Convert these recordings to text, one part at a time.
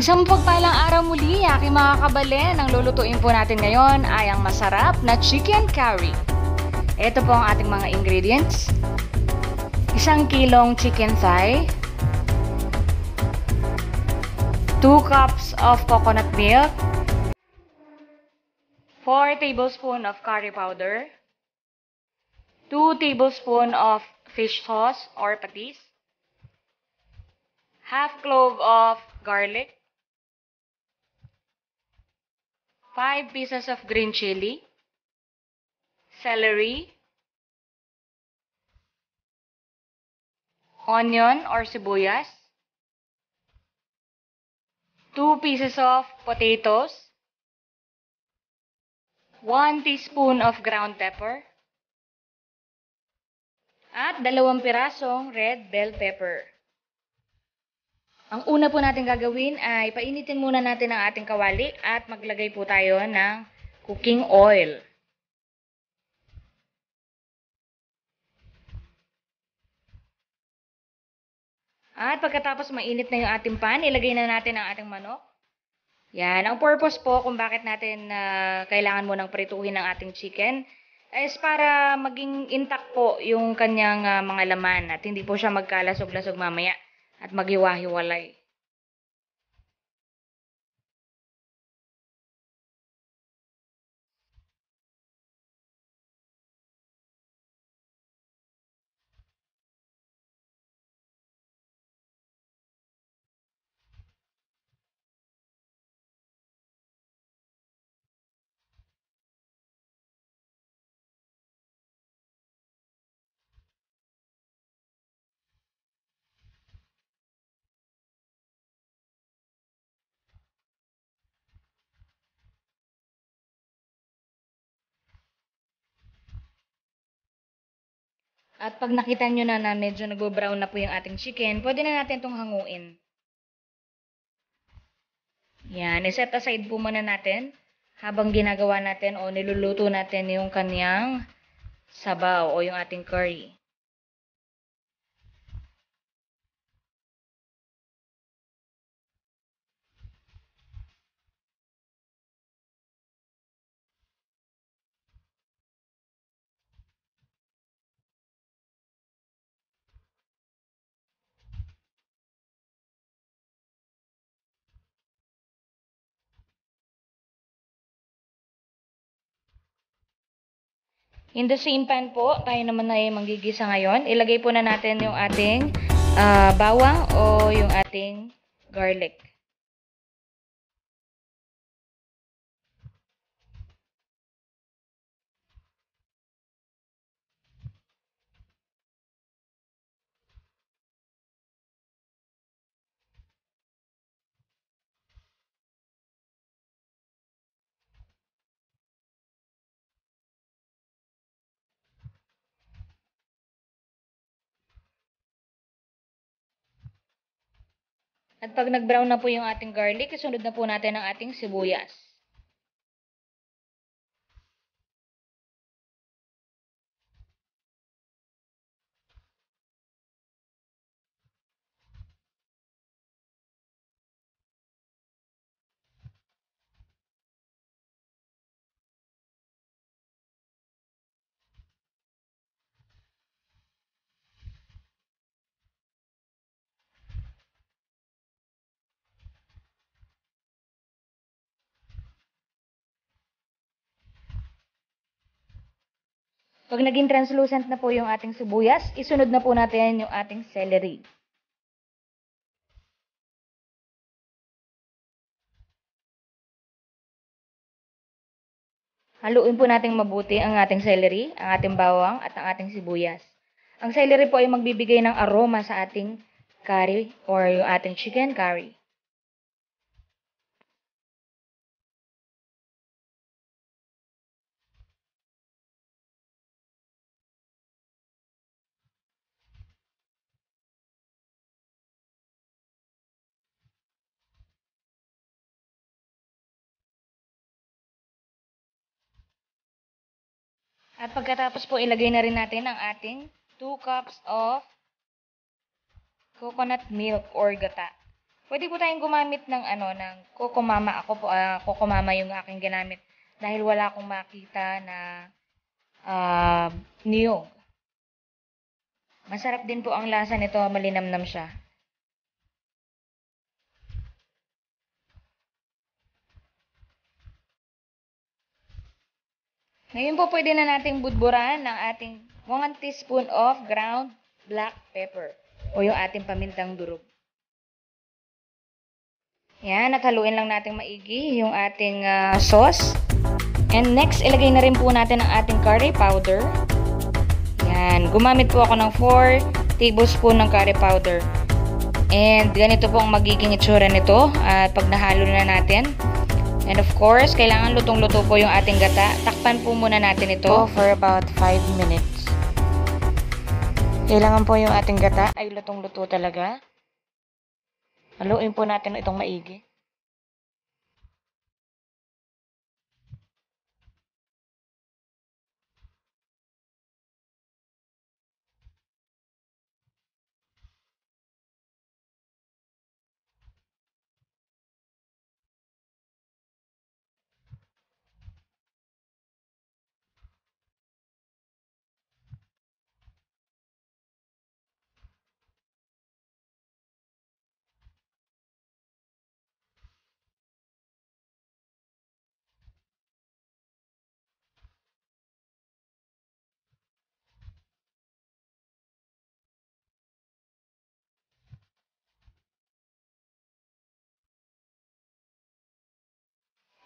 Isang pagpalang araw muli, aking mga kabalen, ang lulutuin po natin ngayon ay ang masarap na chicken curry. Ito po ang ating mga ingredients isang kilong chicken thigh, 2 cups of coconut milk, 4 tablespoon of curry powder, 2 tablespoon of fish sauce or patis, half clove of garlic, 5 pieces of green chili, celery, onion or sibuyas, 2 pieces of potatoes, 1 teaspoon of ground pepper, at dalawang pirasong red bell pepper. Ang una po natin gagawin ay painitin muna natin ang ating kawali at maglagay po tayo ng cooking oil. At pagkatapos mainit na yung ating pan, ilagay na natin ang ating manok. Yan, ang purpose po kung bakit natin uh, kailangan mo nang prituhin ang ating chicken is para maging intact po yung kanyang uh, mga laman at hindi po siya magkalasog-lasog mamaya at maghiwa-hiwalay. At pag nakita nyo na na medyo nagbo-brown na po yung ating chicken, pwede na natin itong hanguin. Yan, iset aside po muna natin habang ginagawa natin o niluluto natin yung kanyang sabaw o yung ating curry. In the same pan po, tayo naman ay manggigisa ngayon. Ilagay po na natin yung ating uh, bawang o yung ating garlic. At pag nag-brown na po yung ating garlic, isunod na po natin ang ating sibuyas. Pag naging translucent na po yung ating sibuyas, isunod na po natin yung ating celery. Haluin po natin mabuti ang ating celery, ang ating bawang at ang ating sibuyas. Ang celery po ay magbibigay ng aroma sa ating curry or yung ating chicken curry. At pagkatapos po, ilagay na rin natin ang ating 2 cups of coconut milk or gata. Pwede po tayong gumamit ng ano, ng kokomama. Ako po, uh, ah, kokomama yung aking ginamit dahil wala akong makita na uh, niyog. Masarap din po ang lasa nito, malinamnam siya. Ngayon po pwede na nating budburan ng ating 1 teaspoon of ground black pepper o yung ating pamintang durog. Yan, at haluin lang natin maigi yung ating uh, sauce. And next, ilagay na rin po natin ang ating curry powder. Yan, gumamit po ako ng 4 tablespoon ng curry powder. And ganito po ang magiging itsura nito at uh, pag nahalo na natin. And of course, kailangan lutong-luto po yung ating gata. Takpan po muna natin ito oh, for about 5 minutes. Kailangan po yung ating gata ay lutong-luto talaga. Haluin po natin itong maigi.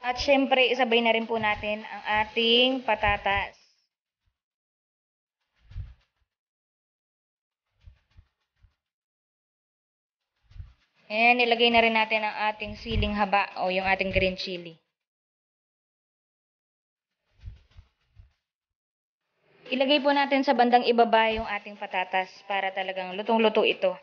At syempre, isabay na rin po natin ang ating patatas. And ilagay na rin natin ang ating siling haba o yung ating green chili. Ilagay po natin sa bandang ibaba yung ating patatas para talagang lutong-luto ito.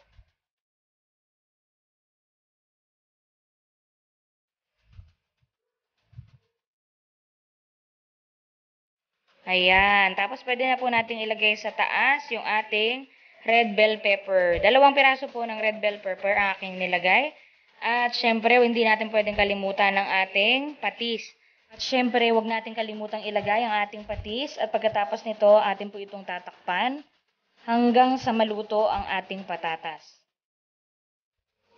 Ayan. Tapos pwede na po nating ilagay sa taas yung ating red bell pepper. Dalawang piraso po ng red bell pepper ang aking nilagay. At syempre, hindi natin pwedeng kalimutan ng ating patis. At syempre, huwag natin kalimutang ilagay ang ating patis. At pagkatapos nito, atin po itong tatakpan hanggang sa maluto ang ating patatas.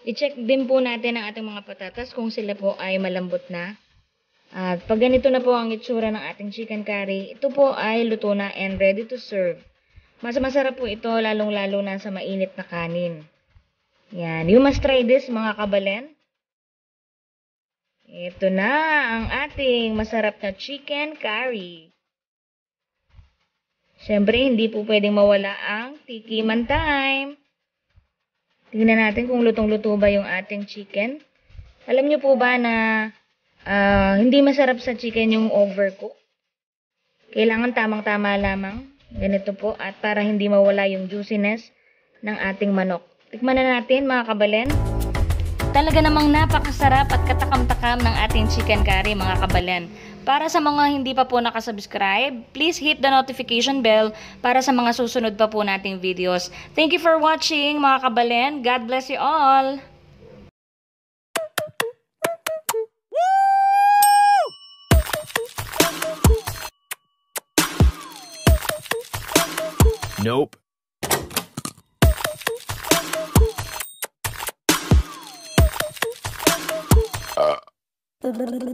I-check din po natin ang ating mga patatas kung sila po ay malambot na. At pag ganito na po ang itsura ng ating chicken curry, ito po ay luto na and ready to serve. Mas masarap po ito lalong-lalo na sa mainit na kanin. Yan, you must try this mga kabalen. Ito na ang ating masarap na chicken curry. Siyempre, hindi po pwedeng mawala ang tikiman time. Tingnan natin kung lutong-luto ba yung ating chicken. Alam nyo po ba na Uh, hindi masarap sa chicken yung overcook. Kailangan tamang-tama lamang. Ganito po at para hindi mawala yung juiciness ng ating manok. Tikman na natin mga kabalen. Talaga namang napakasarap at katakam-takam ng ating chicken curry mga kabalen. Para sa mga hindi pa po nakasubscribe, please hit the notification bell para sa mga susunod pa po nating videos. Thank you for watching mga kabalen. God bless you all! Nope. Uh.